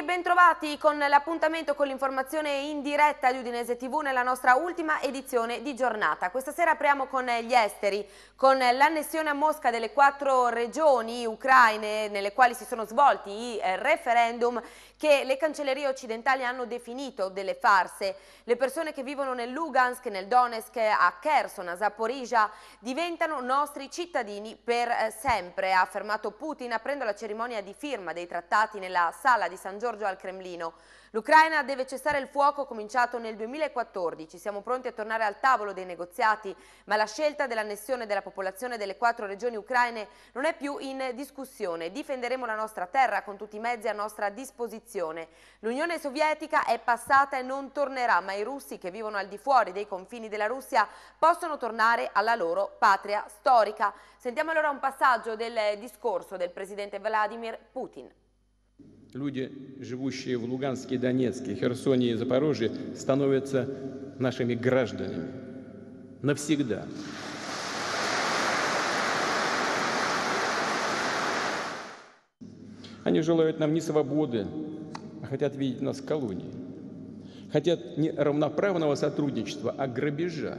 e bentrovati con l'appuntamento con l'informazione in diretta di Udinese TV nella nostra ultima edizione di giornata. Questa sera apriamo con gli esteri, con l'annessione a Mosca delle quattro regioni ucraine nelle quali si sono svolti i eh, referendum che le cancellerie occidentali hanno definito delle farse. Le persone che vivono nel Lugansk, nel Donetsk, a Kherson, a Zaporizia diventano nostri cittadini per eh, sempre, ha affermato Putin aprendo la cerimonia di firma dei trattati nella sala di San Giorgio Giorgio al Cremlino. L'Ucraina deve cessare il fuoco cominciato nel 2014. Siamo pronti a tornare al tavolo dei negoziati, ma la scelta dell'annessione della popolazione delle quattro regioni ucraine non è più in discussione. Difenderemo la nostra terra con tutti i mezzi a nostra disposizione. L'Unione Sovietica è passata e non tornerà, ma i russi che vivono al di fuori dei confini della Russia possono tornare alla loro patria storica. Sentiamo allora un passaggio del discorso del presidente Vladimir Putin. Люди, живущие в Луганске, Донецке, Херсоне и Запорожье, становятся нашими гражданами. Навсегда. Они желают нам не свободы, а хотят видеть нас в колонии. Хотят не равноправного сотрудничества, а грабежа.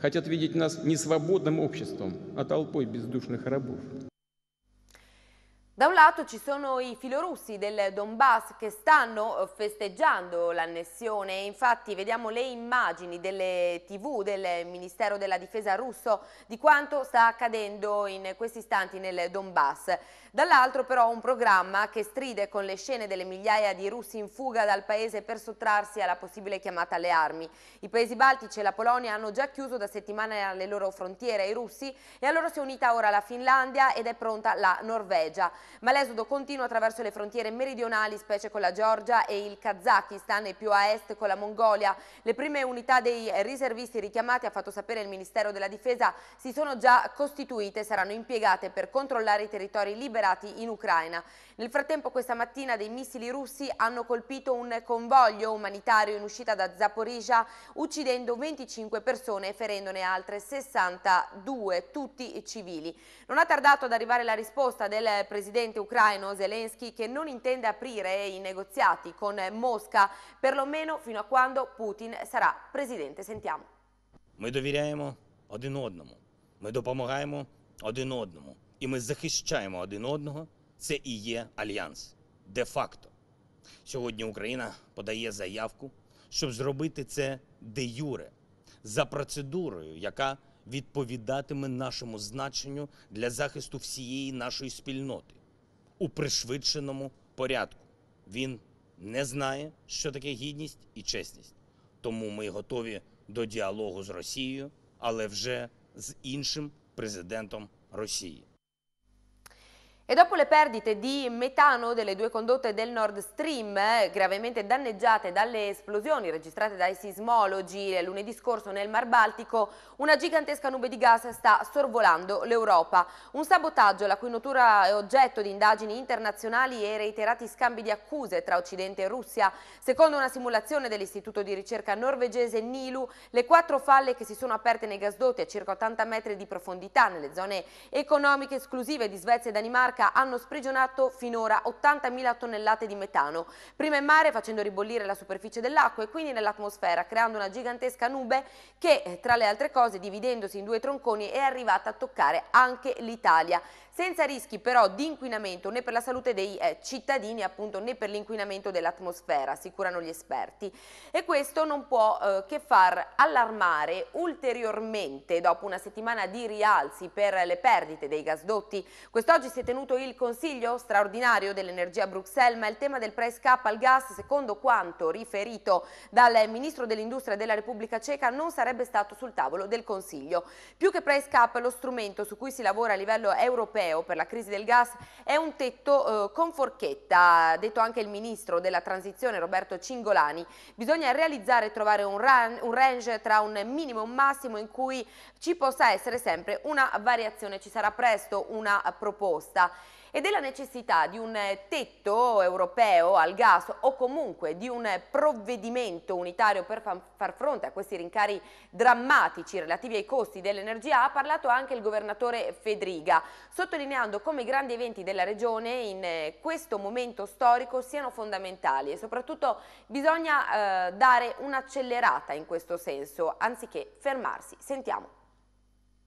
Хотят видеть нас не свободным обществом, а толпой бездушных рабов. Da un lato ci sono i filorussi del Donbass che stanno eh, festeggiando l'annessione infatti vediamo le immagini delle tv del Ministero della Difesa russo di quanto sta accadendo in questi istanti nel Donbass. Dall'altro però un programma che stride con le scene delle migliaia di russi in fuga dal paese per sottrarsi alla possibile chiamata alle armi. I paesi baltici e la Polonia hanno già chiuso da settimane le loro frontiere ai russi e a loro si è unita ora la Finlandia ed è pronta la Norvegia. Ma l'esodo continua attraverso le frontiere meridionali, specie con la Georgia e il Kazakistan e più a est con la Mongolia. Le prime unità dei riservisti richiamati, ha fatto sapere il Ministero della Difesa, si sono già costituite e saranno impiegate per controllare i territori liberi operati in Ucraina. Nel frattempo questa mattina dei missili russi hanno colpito un convoglio umanitario in uscita da Zaporizia uccidendo 25 persone e ferendone altre 62, tutti civili. Non ha tardato ad arrivare la risposta del presidente ucraino Zelensky che non intende aprire i negoziati con Mosca, perlomeno fino a quando Putin sarà presidente. Sentiamo. Ми довіряємо один одному. Ми допомагаємо один одному. і ми захищаємо один одного, це і є альянс де-факто. Сьогодні Україна подає заявку, щоб зробити це де юре за процедурою, яка відповідатиме нашому значенню для захисту всієї нашої спільноти у пришвидшеному порядку. Він не знає, що таке гідність і чесність. Тому ми готові до діалогу з Росією, але вже з іншим президентом Росії. E dopo le perdite di metano delle due condotte del Nord Stream, eh, gravemente danneggiate dalle esplosioni registrate dai sismologi lunedì scorso nel Mar Baltico, una gigantesca nube di gas sta sorvolando l'Europa. Un sabotaggio la cui natura è oggetto di indagini internazionali e reiterati scambi di accuse tra Occidente e Russia. Secondo una simulazione dell'istituto di ricerca norvegese Nilu, le quattro falle che si sono aperte nei gasdotti a circa 80 metri di profondità nelle zone economiche esclusive di Svezia e Danimarca Iraq hanno sprigionato finora 80.000 tonnellate di metano, prima in mare facendo ribollire la superficie dell'acqua e quindi nell'atmosfera, creando una gigantesca nube che, eh, tra le altre cose, dividendosi in due tronconi, è arrivata a toccare anche l'Italia senza rischi però di inquinamento né per la salute dei eh, cittadini appunto né per l'inquinamento dell'atmosfera, assicurano gli esperti. E questo non può eh, che far allarmare ulteriormente dopo una settimana di rialzi per le perdite dei gasdotti. Quest'oggi si è tenuto il Consiglio straordinario dell'energia a Bruxelles, ma il tema del price cap al gas, secondo quanto riferito dal Ministro dell'Industria della Repubblica Ceca, non sarebbe stato sul tavolo del Consiglio. Più che price cap, lo strumento su cui si lavora a livello europeo europeo per la crisi del gas è un tetto eh, con forchetta, ha detto anche il ministro della transizione Roberto Cingolani. Bisogna realizzare e trovare un, ran, un range tra un minimo e un massimo in cui ci possa essere sempre una variazione, ci sarà presto una proposta e della necessità di un eh, tetto europeo al gas o comunque di un eh, provvedimento unitario per far fronte a questi rincari drammatici relativi ai costi dell'energia ha parlato anche il governatore Fedriga, sottolineando come i grandi eventi della regione in eh, questo momento storico siano fondamentali e soprattutto bisogna eh, dare un'accelerata in questo senso, anziché fermarsi. Sentiamo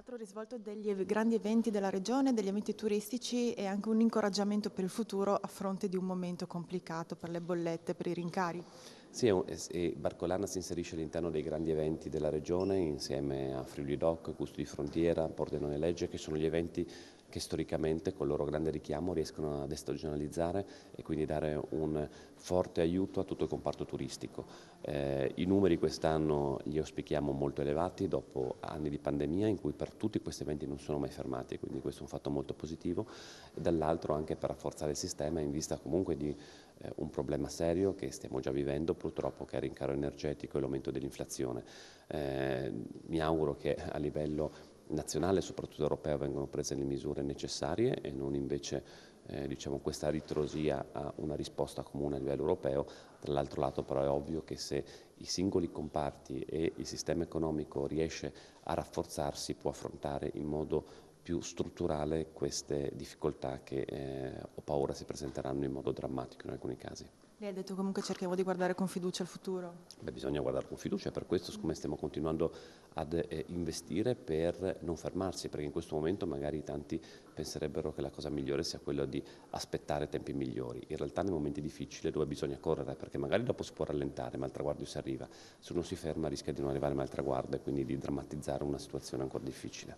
teatro risvolto degli grandi eventi della regione, degli eventi turistici e anche un incoraggiamento per il futuro a fronte di un momento complicato per le bollette, per i rincari. Sì, Barcolana si inserisce all'interno dei grandi eventi della regione insieme a Friuli Doc, Gusto di Frontiera, Pordenone Legge, che sono gli eventi che storicamente col loro grande richiamo riescono a destagionalizzare e quindi dare un forte aiuto a tutto il comparto turistico. Eh, I numeri quest'anno li auspichiamo molto elevati dopo anni di pandemia in cui per tutti questi eventi non sono mai fermati, quindi questo è un fatto molto positivo, dall'altro anche per rafforzare il sistema in vista comunque di eh, un problema serio che stiamo già vivendo purtroppo che è il rincaro energetico e l'aumento dell'inflazione. Eh, mi auguro che a livello nazionale e soprattutto europea vengono prese le misure necessarie e non invece eh, diciamo, questa ritrosia a una risposta comune a livello europeo. Dall'altro lato però è ovvio che se i singoli comparti e il sistema economico riesce a rafforzarsi può affrontare in modo più strutturale queste difficoltà che eh, ho paura si presenteranno in modo drammatico in alcuni casi. Lei ha detto comunque cerchiamo di guardare con fiducia al futuro. Beh, bisogna guardare con fiducia, per questo siccome stiamo continuando ad eh, investire per non fermarsi, perché in questo momento magari tanti penserebbero che la cosa migliore sia quella di aspettare tempi migliori. In realtà nei momenti difficili dove bisogna correre, perché magari dopo si può rallentare, ma il traguardo si arriva. Se uno si ferma rischia di non arrivare mai al traguardo e quindi di drammatizzare una situazione ancora difficile.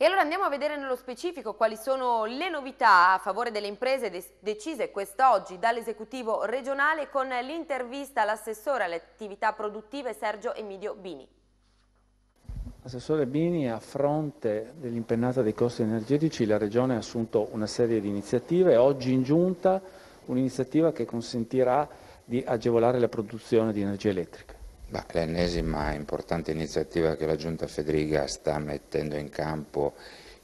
E allora andiamo a vedere nello specifico quali sono le novità a favore delle imprese decise quest'oggi dall'esecutivo regionale con l'intervista all'assessore alle attività produttive Sergio Emidio Bini. Assessore Bini, a fronte dell'impennata dei costi energetici la Regione ha assunto una serie di iniziative, oggi in giunta un'iniziativa che consentirà di agevolare la produzione di energia elettrica l'ennesima importante iniziativa che la Giunta Federica sta mettendo in campo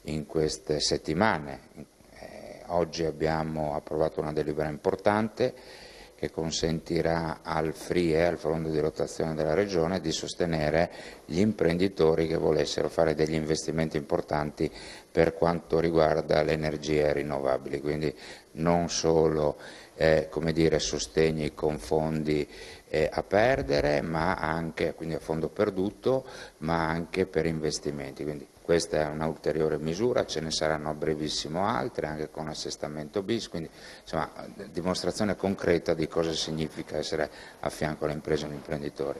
in queste settimane. Eh, oggi abbiamo approvato una delibera importante che consentirà al FRIE, al Fondo di Rotazione della Regione, di sostenere gli imprenditori che volessero fare degli investimenti importanti per quanto riguarda le energie rinnovabili, quindi non solo eh, dire, sostegni con fondi eh, a perdere, ma anche, quindi a fondo perduto, ma anche per investimenti. Quindi questa è un'ulteriore misura, ce ne saranno a brevissimo altre, anche con assestamento bis, quindi insomma dimostrazione concreta di cosa significa essere a fianco alle imprese e agli imprenditori.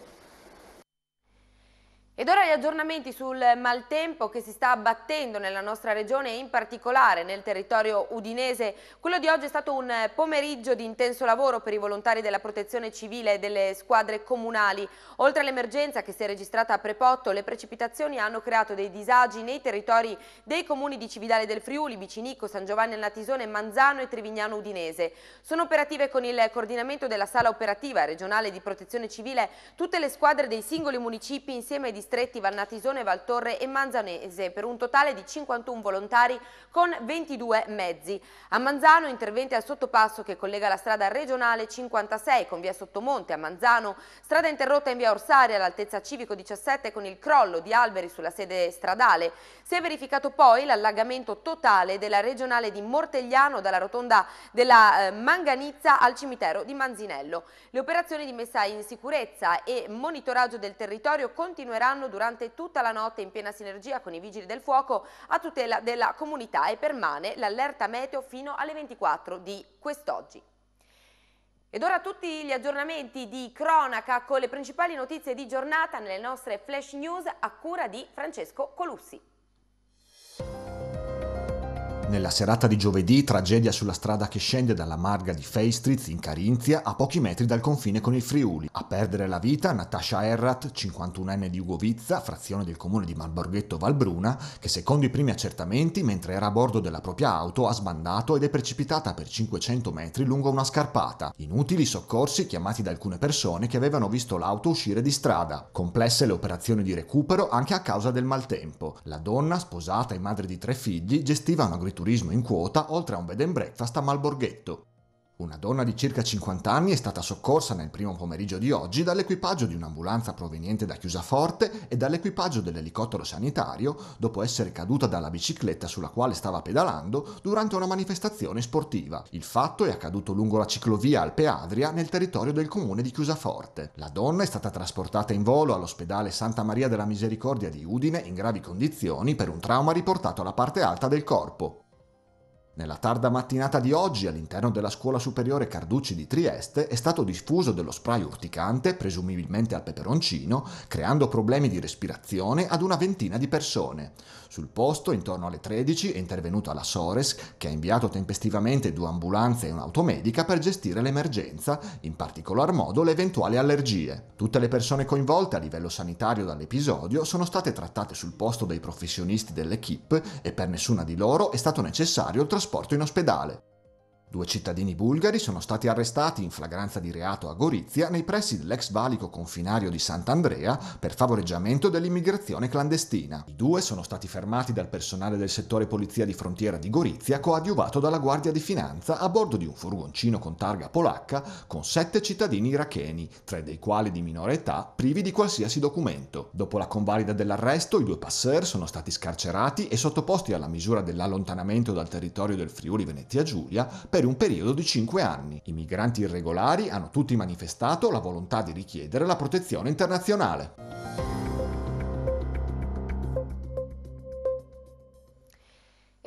Ed ora gli aggiornamenti sul maltempo che si sta abbattendo nella nostra regione e in particolare nel territorio udinese. Quello di oggi è stato un pomeriggio di intenso lavoro per i volontari della protezione civile e delle squadre comunali. Oltre all'emergenza che si è registrata a Prepotto, le precipitazioni hanno creato dei disagi nei territori dei comuni di Cividale del Friuli, Bicinico, San Giovanni al Natisone, Manzano e Trivignano Udinese. Sono operative con il coordinamento della sala operativa regionale di protezione civile tutte le squadre dei singoli municipi insieme ai distretti Vannatisone, Valtorre e Manzanese per un totale di 51 volontari con 22 mezzi. A Manzano interventi al sottopasso che collega la strada regionale 56 con via Sottomonte a Manzano, strada interrotta in via Orsaria all'altezza civico 17 con il crollo di alberi sulla sede stradale. Si è verificato poi l'allagamento totale della regionale di Mortegliano dalla rotonda della eh, Manganizza al cimitero di Manzinello. Le operazioni di messa in sicurezza e monitoraggio del territorio continueranno lavoreranno durante tutta la notte in piena sinergia con i Vigili del Fuoco a tutela della comunità e permane l'allerta meteo fino alle 24 di quest'oggi. Ed ora tutti gli aggiornamenti di cronaca con le principali notizie di giornata nelle nostre flash news a cura di Francesco Colussi. Nella serata di giovedì, tragedia sulla strada che scende dalla Marga di Feistriz in Carinzia a pochi metri dal confine con il Friuli. A perdere la vita Natascia Errat, 51enne di Ugovizza, frazione del comune di Malborghetto Valbruna, che secondo i primi accertamenti, mentre era a bordo della propria auto, ha sbandato ed è precipitata per 500 metri lungo una scarpata. Inutili soccorsi chiamati da alcune persone che avevano visto l'auto uscire di strada. Complesse le operazioni di recupero anche a causa del maltempo. La donna, sposata e madre di tre figli, gestiva un'agricoltura turismo in quota oltre a un bed and breakfast a Malborghetto. Una donna di circa 50 anni è stata soccorsa nel primo pomeriggio di oggi dall'equipaggio di un'ambulanza proveniente da Chiusaforte e dall'equipaggio dell'elicottero sanitario dopo essere caduta dalla bicicletta sulla quale stava pedalando durante una manifestazione sportiva. Il fatto è accaduto lungo la ciclovia Alpe Adria nel territorio del comune di Chiusaforte. La donna è stata trasportata in volo all'ospedale Santa Maria della Misericordia di Udine in gravi condizioni per un trauma riportato alla parte alta del corpo. Nella tarda mattinata di oggi, all'interno della scuola superiore Carducci di Trieste, è stato diffuso dello spray urticante, presumibilmente al peperoncino, creando problemi di respirazione ad una ventina di persone. Sul posto, intorno alle 13, è intervenuta la Sores, che ha inviato tempestivamente due ambulanze e un'automedica per gestire l'emergenza, in particolar modo le eventuali allergie. Tutte le persone coinvolte a livello sanitario dall'episodio sono state trattate sul posto dai professionisti dell'equipe e per nessuna di loro è stato necessario il trasporto trasporto in ospedale. Due cittadini bulgari sono stati arrestati in flagranza di reato a Gorizia nei pressi dell'ex valico confinario di Sant'Andrea per favoreggiamento dell'immigrazione clandestina. I due sono stati fermati dal personale del settore polizia di frontiera di Gorizia coadiuvato dalla Guardia di Finanza a bordo di un furgoncino con targa polacca con sette cittadini iracheni, tre dei quali di minore età, privi di qualsiasi documento. Dopo la convalida dell'arresto, i due passer sono stati scarcerati e sottoposti alla misura dell'allontanamento dal territorio del Friuli Venezia Giulia per per un periodo di 5 anni. I migranti irregolari hanno tutti manifestato la volontà di richiedere la protezione internazionale.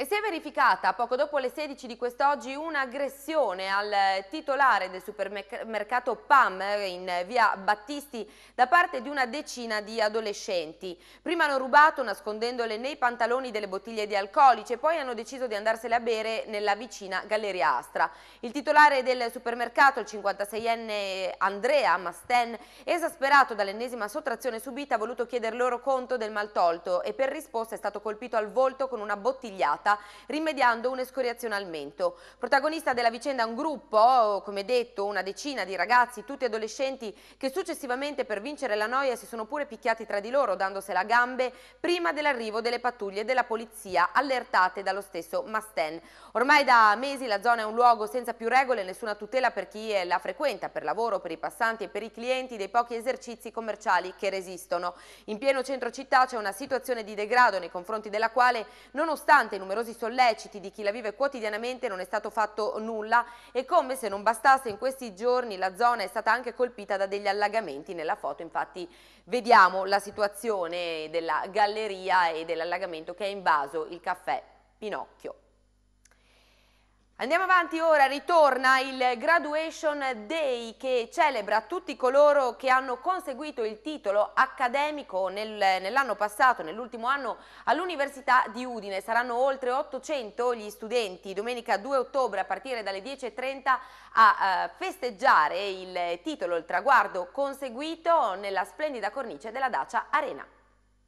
E si è verificata poco dopo le 16 di quest'oggi un'aggressione al titolare del supermercato PAM in via Battisti da parte di una decina di adolescenti. Prima hanno rubato nascondendole nei pantaloni delle bottiglie di alcolici e poi hanno deciso di andarsele a bere nella vicina Galleria Astra. Il titolare del supermercato, il 56enne Andrea Masten, esasperato dall'ennesima sottrazione subita, ha voluto chieder loro conto del maltolto e per risposta è stato colpito al volto con una bottigliata raccolta, rimediando un'escoriazione al mento. Protagonista della vicenda un gruppo, come detto una decina di ragazzi, tutti adolescenti, che successivamente per vincere la noia si sono pure picchiati tra di loro, dandosela a gambe, prima dell'arrivo delle pattuglie della polizia, allertate dallo stesso Masten. Ormai da mesi la zona è un luogo senza più regole, nessuna tutela per chi la frequenta, per lavoro, per i passanti e per i clienti dei pochi esercizi commerciali che resistono. In pieno centro città c'è una situazione di degrado nei confronti della quale, nonostante i numerosi numerosi solleciti di chi la vive quotidianamente non è stato fatto nulla e come se non bastasse in questi giorni la zona è stata anche colpita da degli allagamenti. Nella foto infatti vediamo la situazione della galleria e dell'allagamento che ha invaso il caffè Pinocchio. Andiamo avanti ora, ritorna il Graduation Day che celebra tutti coloro che hanno conseguito il titolo accademico nel, nell'anno passato, nell'ultimo anno all'Università di Udine. Saranno oltre 800 gli studenti domenica 2 ottobre a partire dalle 10.30 a eh, festeggiare il titolo, il traguardo conseguito nella splendida cornice della Dacia Arena.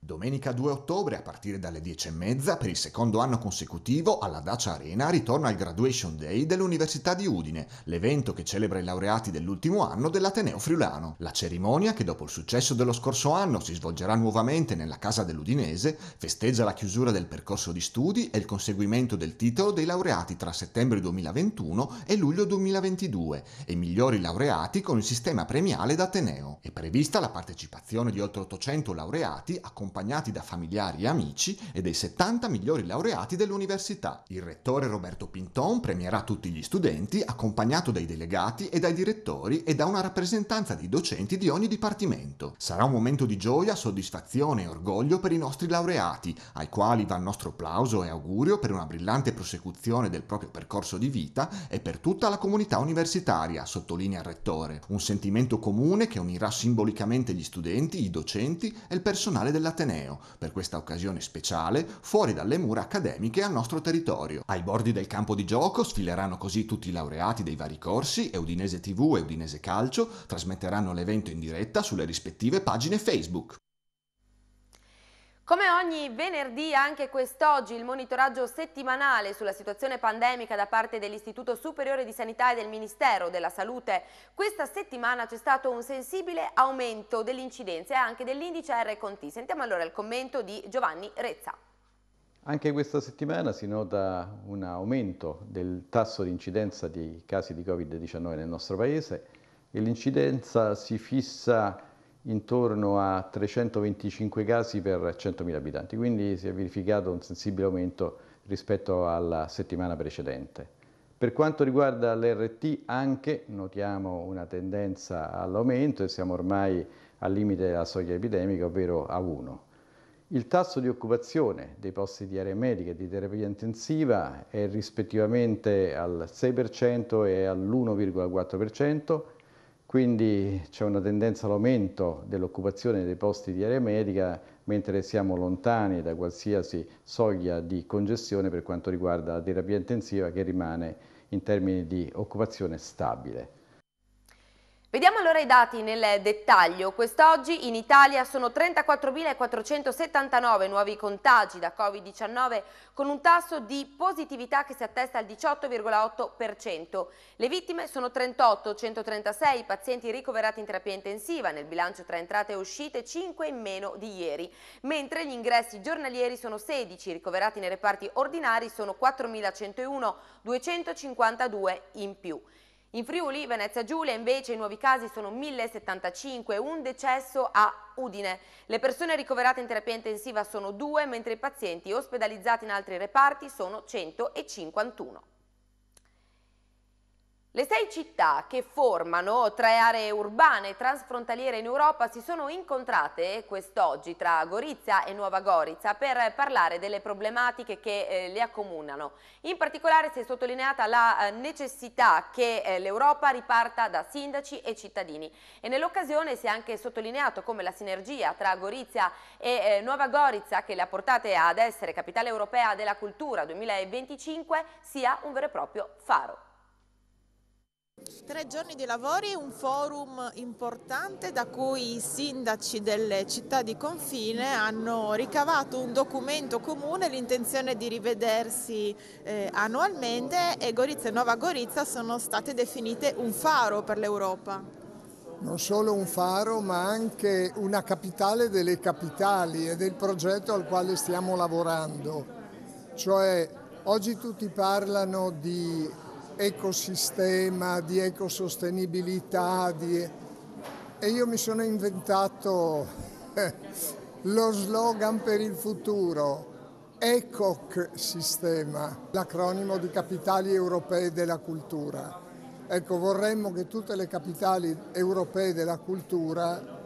Domenica 2 ottobre, a partire dalle 10.30, per il secondo anno consecutivo, alla Dacia Arena ritorna il Graduation Day dell'Università di Udine, l'evento che celebra i laureati dell'ultimo anno dell'Ateneo Friulano. La cerimonia, che dopo il successo dello scorso anno si svolgerà nuovamente nella casa dell'Udinese, festeggia la chiusura del percorso di studi e il conseguimento del titolo dei laureati tra settembre 2021 e luglio 2022 e migliori laureati con il sistema premiale d'Ateneo. È prevista la partecipazione di oltre 800 laureati a accompagnati da familiari e amici e dei 70 migliori laureati dell'università. Il rettore Roberto Pinton premierà tutti gli studenti accompagnato dai delegati e dai direttori e da una rappresentanza di docenti di ogni dipartimento. Sarà un momento di gioia, soddisfazione e orgoglio per i nostri laureati, ai quali va il nostro applauso e augurio per una brillante prosecuzione del proprio percorso di vita e per tutta la comunità universitaria, sottolinea il rettore. Un sentimento comune che unirà simbolicamente gli studenti, i docenti e il personale della dell'Ateneo, per questa occasione speciale, fuori dalle mura accademiche al nostro territorio. Ai bordi del campo di gioco sfileranno così tutti i laureati dei vari corsi e Udinese TV e Udinese Calcio trasmetteranno l'evento in diretta sulle rispettive pagine Facebook. Come ogni venerdì, anche quest'oggi il monitoraggio settimanale sulla situazione pandemica da parte dell'Istituto Superiore di Sanità e del Ministero della Salute. Questa settimana c'è stato un sensibile aumento dell'incidenza e anche dell'indice R con T. Sentiamo allora il commento di Giovanni Rezza. Anche questa settimana si nota un aumento del tasso di incidenza di casi di Covid-19 nel nostro Paese e l'incidenza si fissa intorno a 325 casi per 100.000 abitanti, quindi si è verificato un sensibile aumento rispetto alla settimana precedente. Per quanto riguarda l'RT anche notiamo una tendenza all'aumento e siamo ormai al limite della soglia epidemica, ovvero a 1. Il tasso di occupazione dei posti di area medica e di terapia intensiva è rispettivamente al 6% e all'1,4%, quindi c'è una tendenza all'aumento dell'occupazione dei posti di area medica mentre siamo lontani da qualsiasi soglia di congestione per quanto riguarda la terapia intensiva che rimane in termini di occupazione stabile. Vediamo allora i dati nel dettaglio. Quest'oggi in Italia sono 34.479 nuovi contagi da Covid-19 con un tasso di positività che si attesta al 18,8%. Le vittime sono 38, 136 pazienti ricoverati in terapia intensiva, nel bilancio tra entrate e uscite 5 in meno di ieri, mentre gli ingressi giornalieri sono 16, ricoverati nei reparti ordinari sono 4.101, 252 in più. In Friuli, Venezia Giulia, invece i nuovi casi sono 1075, un decesso a Udine. Le persone ricoverate in terapia intensiva sono due, mentre i pazienti ospedalizzati in altri reparti sono 151. Le sei città che formano tre aree urbane transfrontaliere in Europa si sono incontrate quest'oggi tra Gorizia e Nuova Gorizia per parlare delle problematiche che eh, le accomunano. In particolare si è sottolineata la eh, necessità che eh, l'Europa riparta da sindaci e cittadini e nell'occasione si è anche sottolineato come la sinergia tra Gorizia e eh, Nuova Gorizia che le ha portate ad essere capitale europea della cultura 2025 sia un vero e proprio faro. Tre giorni di lavori, un forum importante da cui i sindaci delle città di confine hanno ricavato un documento comune, l'intenzione di rivedersi eh, annualmente e Gorizia e Nuova Gorizia sono state definite un faro per l'Europa. Non solo un faro ma anche una capitale delle capitali e del progetto al quale stiamo lavorando. Cioè oggi tutti parlano di ecosistema, di ecosostenibilità, di... e io mi sono inventato eh, lo slogan per il futuro, ECOC Sistema, l'acronimo di Capitali Europee della Cultura. Ecco, vorremmo che tutte le capitali europee della cultura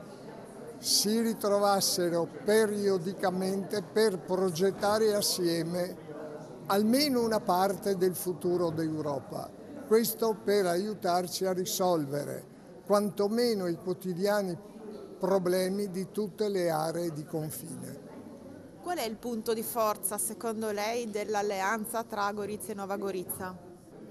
si ritrovassero periodicamente per progettare assieme almeno una parte del futuro d'Europa. Questo per aiutarci a risolvere quantomeno i quotidiani problemi di tutte le aree di confine. Qual è il punto di forza, secondo lei, dell'alleanza tra Gorizia e Nova Gorizia?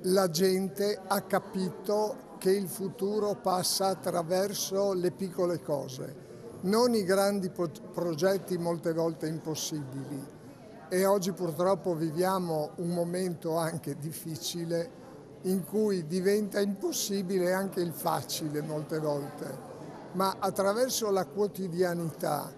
La gente ha capito che il futuro passa attraverso le piccole cose, non i grandi progetti molte volte impossibili e oggi purtroppo viviamo un momento anche difficile in cui diventa impossibile anche il facile molte volte, ma attraverso la quotidianità,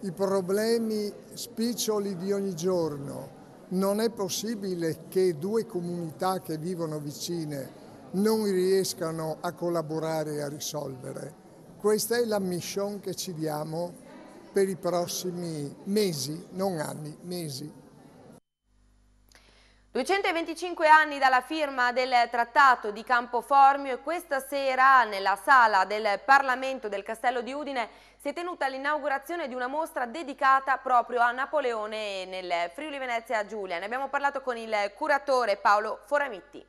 i problemi spiccioli di ogni giorno, non è possibile che due comunità che vivono vicine non riescano a collaborare e a risolvere. Questa è la mission che ci diamo per i prossimi mesi, non anni, mesi. 225 anni dalla firma del Trattato di Campo Formio e questa sera nella sala del Parlamento del Castello di Udine si è tenuta l'inaugurazione di una mostra dedicata proprio a Napoleone nel Friuli Venezia Giulia. Ne abbiamo parlato con il curatore Paolo Foramitti.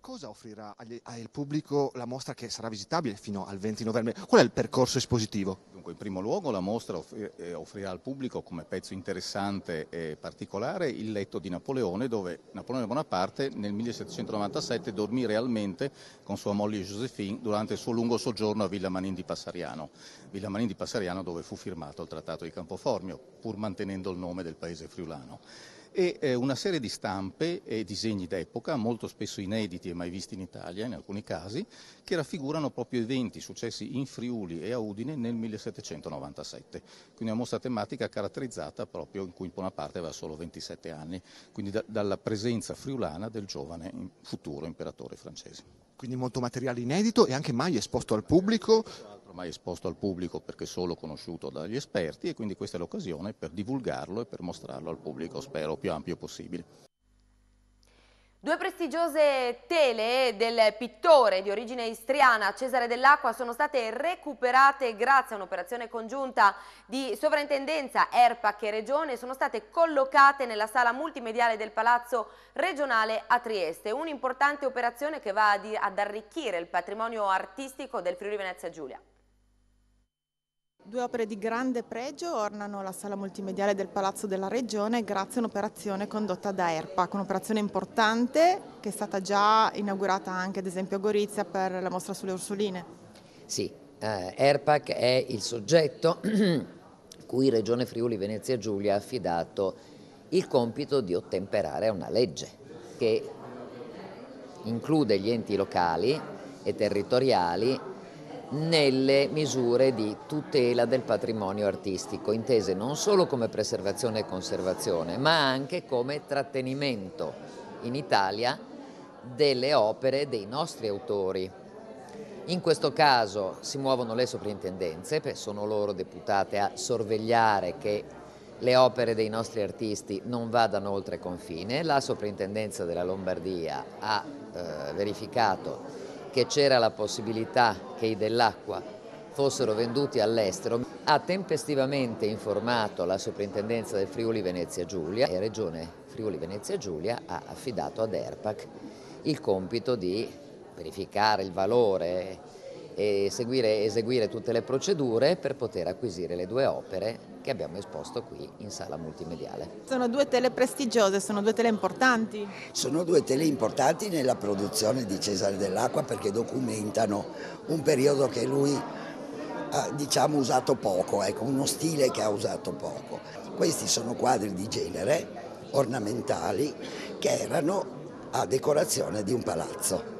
Cosa offrirà agli, al pubblico la mostra che sarà visitabile fino al 20 novembre? Qual è il percorso espositivo? Dunque, in primo luogo la mostra eh, offrirà al pubblico come pezzo interessante e particolare il letto di Napoleone dove Napoleone Bonaparte nel 1797 dormì realmente con sua moglie Josephine durante il suo lungo soggiorno a Villa Manin di Passariano, Villa Manin di Passariano dove fu firmato il Trattato di Campoformio, pur mantenendo il nome del paese friulano e eh, una serie di stampe e disegni d'epoca, molto spesso inediti e mai visti in Italia in alcuni casi, che raffigurano proprio eventi successi in Friuli e a Udine nel 1797. Quindi una mostra tematica caratterizzata proprio in cui Bonaparte aveva solo 27 anni, quindi da, dalla presenza friulana del giovane futuro imperatore francese. Quindi molto materiale inedito e anche mai esposto al pubblico mai esposto al pubblico perché solo conosciuto dagli esperti e quindi questa è l'occasione per divulgarlo e per mostrarlo al pubblico, spero, più ampio possibile. Due prestigiose tele del pittore di origine istriana Cesare Dell'Acqua sono state recuperate grazie a un'operazione congiunta di sovrintendenza ERPAC e Regione e sono state collocate nella sala multimediale del Palazzo regionale a Trieste. Un'importante operazione che va ad arricchire il patrimonio artistico del Friuli Venezia Giulia. Due opere di grande pregio ornano la sala multimediale del Palazzo della Regione grazie a un'operazione condotta da ERPAC, un'operazione importante che è stata già inaugurata anche ad esempio a Gorizia per la mostra sulle Ursuline. Sì, eh, ERPAC è il soggetto cui Regione Friuli Venezia Giulia ha affidato il compito di ottemperare a una legge che include gli enti locali e territoriali nelle misure di tutela del patrimonio artistico, intese non solo come preservazione e conservazione, ma anche come trattenimento in Italia delle opere dei nostri autori. In questo caso si muovono le soprintendenze, sono loro deputate a sorvegliare che le opere dei nostri artisti non vadano oltre confine, la soprintendenza della Lombardia ha eh, verificato che c'era la possibilità che i dell'acqua fossero venduti all'estero, ha tempestivamente informato la soprintendenza del Friuli Venezia Giulia e Regione Friuli Venezia Giulia ha affidato ad ERPAC il compito di verificare il valore eseguire, eseguire tutte le procedure per poter acquisire le due opere che abbiamo esposto qui in sala multimediale. Sono due tele prestigiose, sono due tele importanti? Sono due tele importanti nella produzione di Cesare dell'Acqua perché documentano un periodo che lui ha diciamo, usato poco, ecco, uno stile che ha usato poco. Questi sono quadri di genere ornamentali che erano a decorazione di un palazzo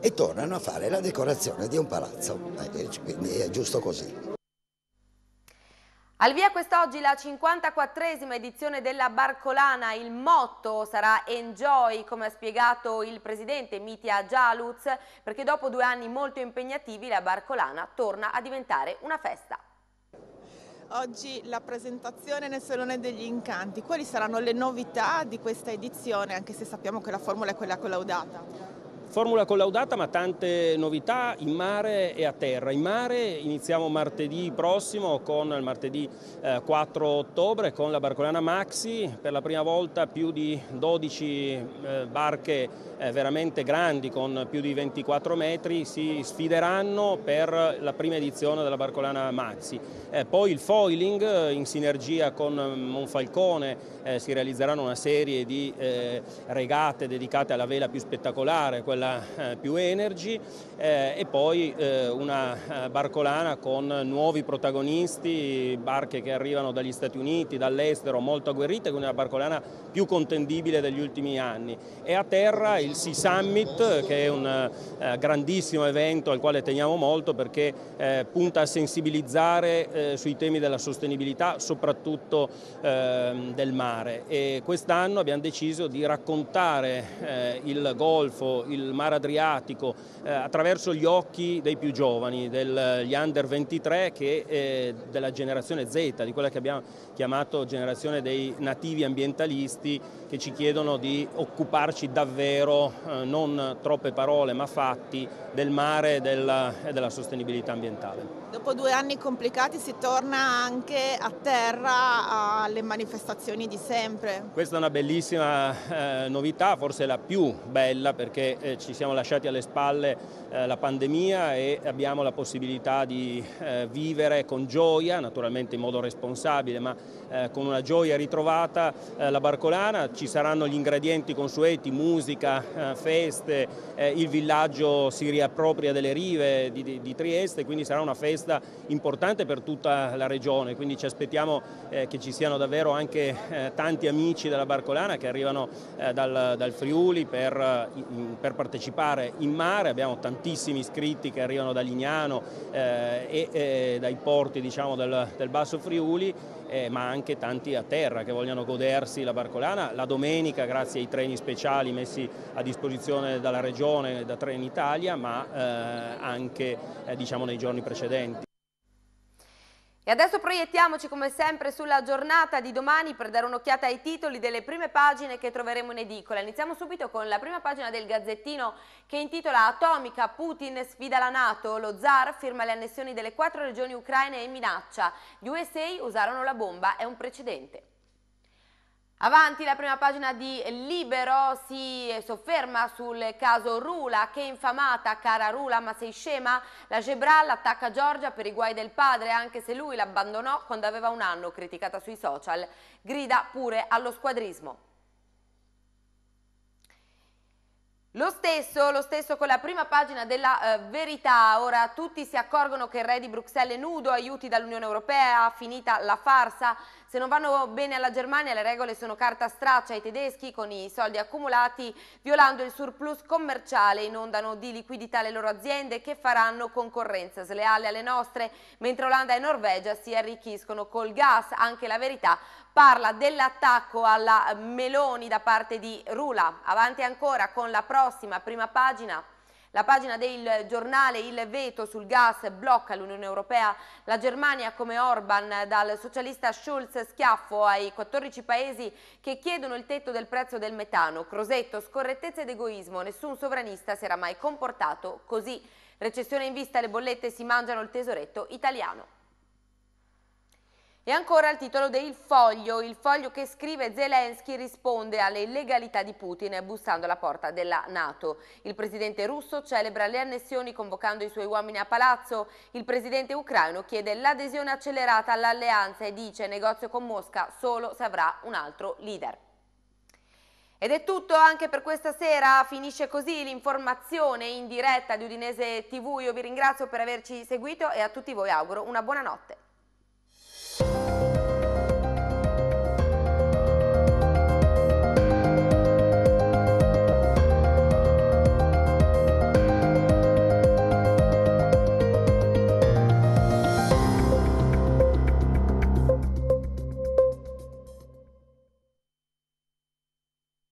e tornano a fare la decorazione di un palazzo, eh, eh, quindi è giusto così. Al via quest'oggi la 54esima edizione della Barcolana, il motto sarà Enjoy, come ha spiegato il presidente Mitia Gialuz, perché dopo due anni molto impegnativi la Barcolana torna a diventare una festa oggi la presentazione nel Salone degli Incanti. Quali saranno le novità di questa edizione, anche se sappiamo che la formula è quella collaudata? Formula collaudata ma tante novità in mare e a terra. In mare iniziamo martedì prossimo con il martedì 4 eh, ottobre con la barcolana Maxi, per la prima volta più di 12 eh, barche eh, veramente grandi con più di 24 metri si sfideranno per la prima edizione della barcolana Maxi. Poi il foiling in sinergia con Monfalcone si realizzeranno una serie di regate dedicate alla vela più spettacolare, quella alla eh, più energy eh, e poi eh, una barcolana con nuovi protagonisti, barche che arrivano dagli Stati Uniti, dall'estero, molto agguerrite, quindi una barcolana più contendibile degli ultimi anni. E a terra il Sea Summit che è un grandissimo evento al quale teniamo molto perché punta a sensibilizzare sui temi della sostenibilità, soprattutto ehm, del mare. E quest'anno abbiamo deciso di raccontare il golfo, il del Mar Adriatico eh, attraverso gli occhi dei più giovani, degli under 23 che, eh, della generazione Z, di quella che abbiamo chiamato generazione dei nativi ambientalisti che ci chiedono di occuparci davvero, eh, non troppe parole ma fatti, del mare e della, e della sostenibilità ambientale. Dopo due anni complicati si torna anche a terra alle manifestazioni di sempre. Questa è una bellissima eh, novità, forse la più bella perché eh, ci siamo lasciati alle spalle eh, la pandemia e abbiamo la possibilità di eh, vivere con gioia, naturalmente in modo responsabile, ma eh, con una gioia ritrovata la Barcolana ci saranno gli ingredienti consueti, musica, eh, feste, eh, il villaggio si riappropria delle rive di, di, di, Trieste, quindi sarà una festa importante per tutta la regione, quindi ci aspettiamo eh, che ci siano davvero anche tanti amici della Barcolana che arrivano dal, dal Friuli per, per, partecipare in mare, abbiamo tantissimi iscritti che arrivano da Lignano e, e dai porti diciamo, del, del Basso Friuli, ma anche tanti a terra che vogliono godersi la Barcolana, la domenica grazie ai treni speciali messi a disposizione dalla Regione, da Trenitalia, ma eh, anche eh, diciamo, nei giorni precedenti. E adesso proiettiamoci come sempre sulla giornata di domani per dare un'occhiata ai titoli delle prime pagine che troveremo in edicola. Iniziamo subito con la prima pagina del Gazzettino che intitola Atomica Putin sfida la Nato, lo zar firma le annessioni delle quattro regioni ucraine e minaccia. Gli USA usarono la bomba, è un precedente. Avanti la prima pagina di Libero si sofferma sul caso Rula, che infamata cara Rula ma sei scema? La Gebral attacca Giorgia per i guai del padre anche se lui l'abbandonò quando aveva un anno, criticata sui social, grida pure allo squadrismo. Lo stesso, lo stesso, con la prima pagina della eh, verità, ora tutti si accorgono che il re di Bruxelles è nudo, aiuti dall'Unione Europea, finita la farsa, se non vanno bene alla Germania le regole sono carta straccia ai tedeschi con i soldi accumulati, violando il surplus commerciale inondano di liquidità le loro aziende che faranno concorrenza sleale alle nostre, mentre Olanda e Norvegia si arricchiscono col gas, anche la verità parla dell'attacco alla Meloni da parte di Rula. Avanti ancora con la prossima prima pagina. La pagina del giornale Il veto sul gas blocca l'Unione Europea, la Germania come Orban, dal socialista Schulz schiaffo ai 14 paesi che chiedono il tetto del prezzo del metano. Crosetto, scorrettezza ed egoismo, nessun sovranista si era mai comportato così. Recessione in vista, le bollette si mangiano il tesoretto italiano. E ancora il titolo del foglio, il foglio che scrive Zelensky risponde alle illegalità di Putin bussando alla porta della Nato. Il presidente russo celebra le annessioni convocando i suoi uomini a palazzo. Il presidente ucraino chiede l'adesione accelerata all'alleanza e dice negozio con Mosca solo se avrà un altro leader. Ed è tutto anche per questa sera, finisce così l'informazione in diretta di Udinese TV, io vi ringrazio per averci seguito e a tutti voi auguro una buona notte.